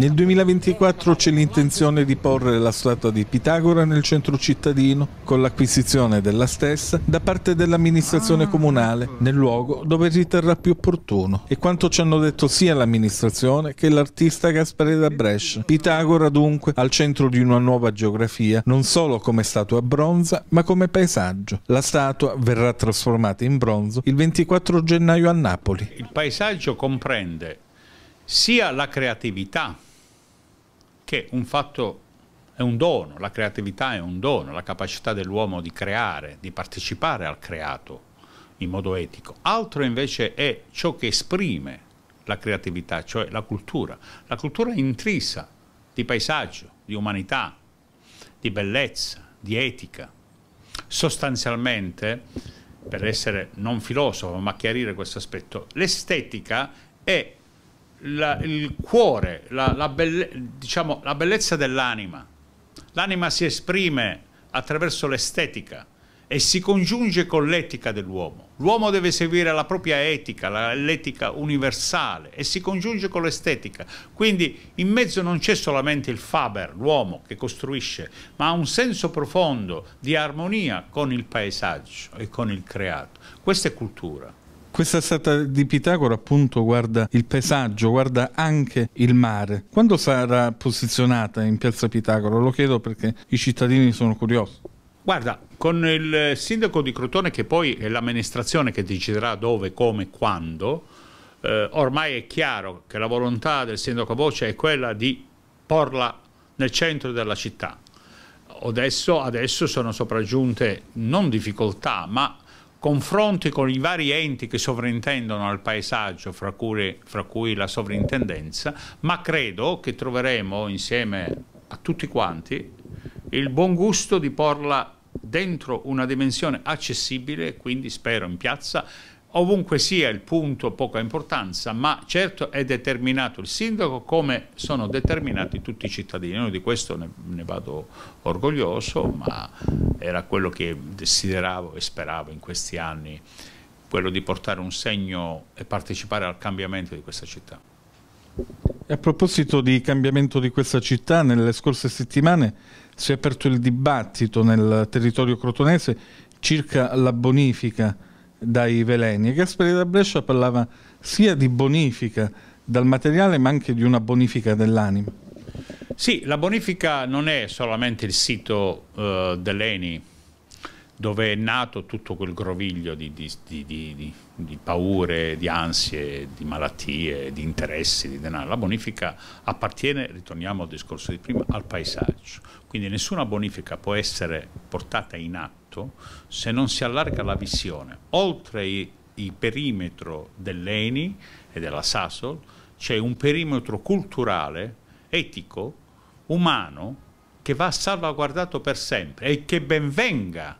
Nel 2024 c'è l'intenzione di porre la statua di Pitagora nel centro cittadino, con l'acquisizione della stessa da parte dell'amministrazione ah. comunale, nel luogo dove riterrà più opportuno. E quanto ci hanno detto sia l'amministrazione che l'artista Gaspare da Brescia. Pitagora dunque al centro di una nuova geografia, non solo come statua bronza, ma come paesaggio. La statua verrà trasformata in bronzo il 24 gennaio a Napoli. Il paesaggio comprende sia la creatività che un fatto è un dono, la creatività è un dono, la capacità dell'uomo di creare, di partecipare al creato in modo etico. Altro invece è ciò che esprime la creatività, cioè la cultura. La cultura è intrisa di paesaggio, di umanità, di bellezza, di etica. Sostanzialmente, per essere non filosofo, ma chiarire questo aspetto, l'estetica è la, il cuore, la, la, belle, diciamo, la bellezza dell'anima. L'anima si esprime attraverso l'estetica e si congiunge con l'etica dell'uomo. L'uomo deve seguire la propria etica, l'etica universale, e si congiunge con l'estetica. Quindi in mezzo non c'è solamente il Faber, l'uomo che costruisce, ma ha un senso profondo di armonia con il paesaggio e con il creato. Questa è cultura. Questa stata di Pitagora appunto guarda il paesaggio, guarda anche il mare. Quando sarà posizionata in piazza Pitagora? Lo chiedo perché i cittadini sono curiosi. Guarda, con il sindaco di Crotone che poi è l'amministrazione che deciderà dove, come, quando, eh, ormai è chiaro che la volontà del sindaco Voce è quella di porla nel centro della città. Adesso, adesso sono sopraggiunte non difficoltà, ma confronti con i vari enti che sovrintendono al paesaggio, fra cui, fra cui la sovrintendenza, ma credo che troveremo insieme a tutti quanti il buon gusto di porla dentro una dimensione accessibile, quindi spero in piazza, Ovunque sia il punto, poca importanza, ma certo è determinato il sindaco come sono determinati tutti i cittadini. Io di questo ne, ne vado orgoglioso, ma era quello che desideravo e speravo in questi anni, quello di portare un segno e partecipare al cambiamento di questa città. E a proposito di cambiamento di questa città, nelle scorse settimane si è aperto il dibattito nel territorio crotonese circa la bonifica dai veleni. Gasperi da Brescia parlava sia di bonifica dal materiale ma anche di una bonifica dell'anima. Sì, la bonifica non è solamente il sito uh, dell'Eni dove è nato tutto quel groviglio di, di, di, di, paure, di ansie, di malattie, di interessi, di denaro. La bonifica appartiene, ritorniamo al discorso di prima, al paesaggio. Quindi nessuna bonifica può essere portata in atto tutto se non si allarga la visione. Oltre il perimetro dell'ENI e della Sasol c'è un perimetro culturale, etico, umano, che va salvaguardato per sempre e che benvenga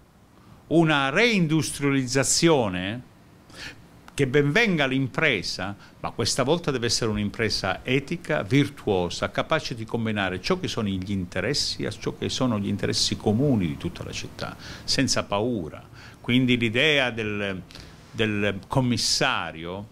una reindustrializzazione che benvenga l'impresa, ma questa volta deve essere un'impresa etica, virtuosa, capace di combinare ciò che sono gli interessi a ciò che sono gli interessi comuni di tutta la città, senza paura. Quindi l'idea del, del commissario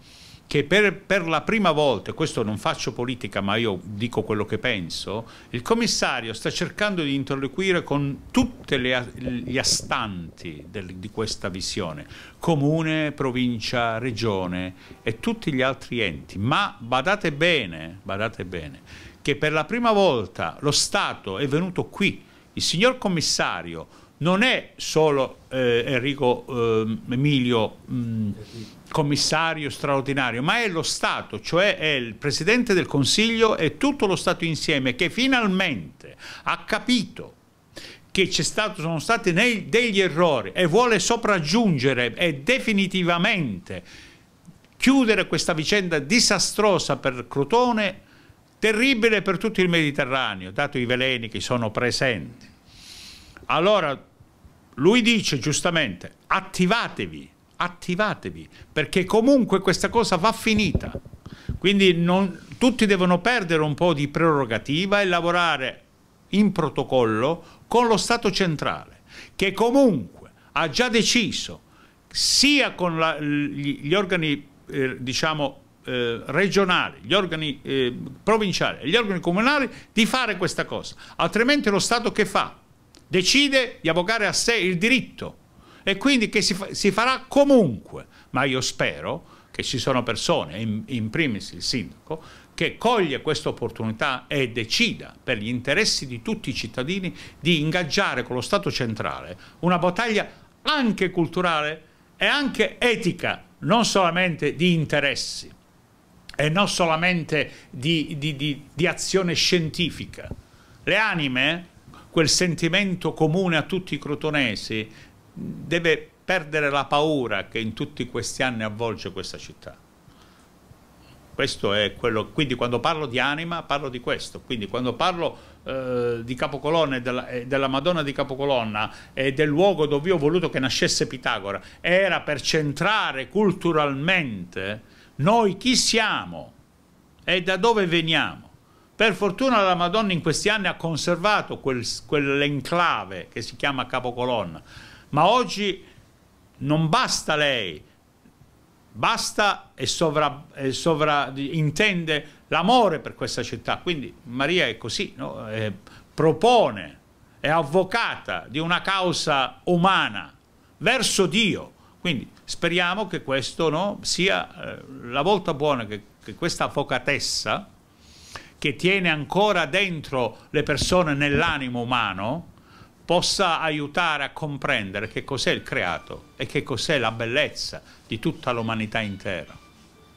che per, per, la prima volta, questo non faccio politica ma io dico quello che penso, il commissario sta cercando di interloquire con tutti gli astanti del, di questa visione, comune, provincia, regione e tutti gli altri enti, ma badate bene, badate bene, che per la prima volta lo Stato è venuto qui, il signor commissario non è solo eh, Enrico eh, Emilio mh, commissario straordinario, ma è lo Stato, cioè è il Presidente del Consiglio e tutto lo Stato insieme che finalmente ha capito che stato, sono stati degli errori e vuole sopraggiungere e definitivamente chiudere questa vicenda disastrosa per Crotone, terribile per tutto il Mediterraneo, dato i veleni che sono presenti. Allora lui dice giustamente attivatevi attivatevi, perché comunque questa cosa va finita. Quindi non, tutti devono perdere un po' di prerogativa e lavorare in protocollo con lo Stato centrale, che comunque ha già deciso, sia con la, gli, gli, organi eh, diciamo, eh, regionali, gli organi eh, provinciali e gli organi comunali, di fare questa cosa. Altrimenti lo Stato che fa? Decide di avvocare a sé il diritto e quindi che si, fa, si farà comunque, ma io spero che ci sono persone, in, in primis il sindaco, che coglie questa opportunità e decida per gli interessi di tutti i cittadini di ingaggiare con lo Stato centrale una battaglia anche culturale e anche etica, non solamente di interessi e non solamente di, di, di, di azione scientifica. Le anime, quel sentimento comune a tutti i crotonesi deve perdere la paura che in tutti questi anni avvolge questa città. Questo è quello, quindi quando parlo di anima parlo di questo, quindi quando parlo eh, di Capocolonna e della, eh, della, Madonna di Capocolonna e del luogo dove ho voluto che nascesse Pitagora, era per centrare culturalmente noi chi siamo e da dove veniamo. Per fortuna la Madonna in questi anni ha conservato quel, quell'enclave che si chiama Capocolonna, ma oggi non basta lei, basta e, sovra, e sovra, intende l'amore per questa città. Quindi Maria è così, no? è, eh, propone, è avvocata di una causa umana verso Dio. Quindi speriamo che questo no, sia eh, la volta buona, che, che questa avvocatessa che tiene ancora dentro le persone nell'animo umano, possa aiutare a comprendere che cos'è il creato e che cos'è la bellezza di tutta l'umanità intera.